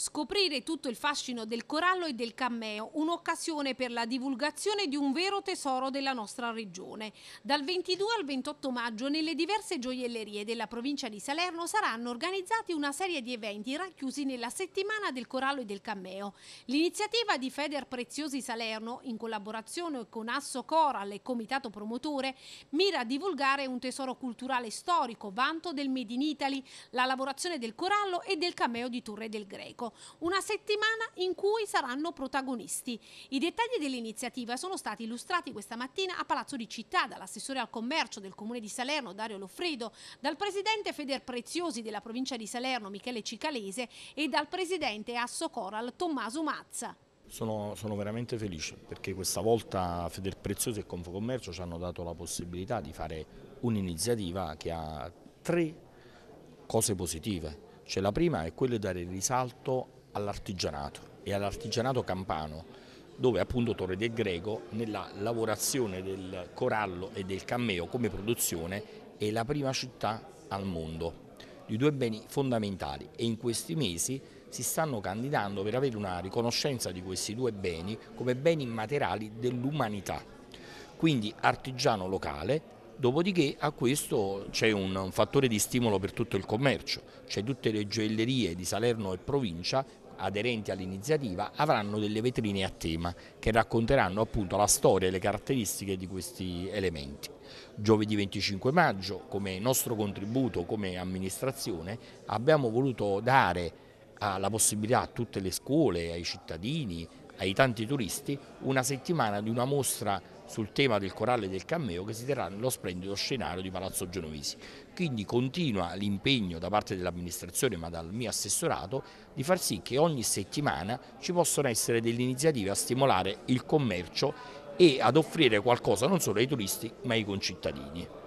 Scoprire tutto il fascino del corallo e del cammeo, un'occasione per la divulgazione di un vero tesoro della nostra regione. Dal 22 al 28 maggio nelle diverse gioiellerie della provincia di Salerno saranno organizzati una serie di eventi racchiusi nella settimana del corallo e del cammeo. L'iniziativa di Feder Preziosi Salerno, in collaborazione con Asso Coral e Comitato Promotore, mira a divulgare un tesoro culturale storico, vanto del Made in Italy, la lavorazione del corallo e del cammeo di Torre del Greco una settimana in cui saranno protagonisti. I dettagli dell'iniziativa sono stati illustrati questa mattina a Palazzo di Città dall'assessore al commercio del comune di Salerno Dario Loffredo, dal presidente Feder Preziosi della provincia di Salerno Michele Cicalese e dal presidente Asso Coral Tommaso Mazza. Sono, sono, veramente felice perché questa volta Feder Preziosi e Confocommercio ci hanno dato la possibilità di fare un'iniziativa che ha tre cose positive cioè la prima è quella di dare risalto all'artigianato e all'artigianato campano dove appunto Torre del Greco nella lavorazione del corallo e del cammeo come produzione è la prima città al mondo di due beni fondamentali e in questi mesi si stanno candidando per avere una riconoscenza di questi due beni come beni immateriali dell'umanità. Quindi artigiano locale Dopodiché a questo c'è un, fattore di stimolo per tutto il commercio, cioè tutte le gioiellerie di Salerno e provincia aderenti all'iniziativa avranno delle vetrine a tema che racconteranno appunto la storia e le caratteristiche di questi elementi. Giovedì 25 maggio come nostro contributo, come amministrazione abbiamo voluto dare ah, la possibilità a tutte le scuole, ai cittadini, ai tanti turisti una settimana di una mostra sul tema del corale e del cammeo che si terrà nello splendido scenario di Palazzo Genovesi. Quindi continua l'impegno da parte dell'amministrazione ma dal mio assessorato di far sì che ogni settimana ci possono essere delle iniziative a stimolare il commercio e ad offrire qualcosa non solo ai turisti ma ai concittadini.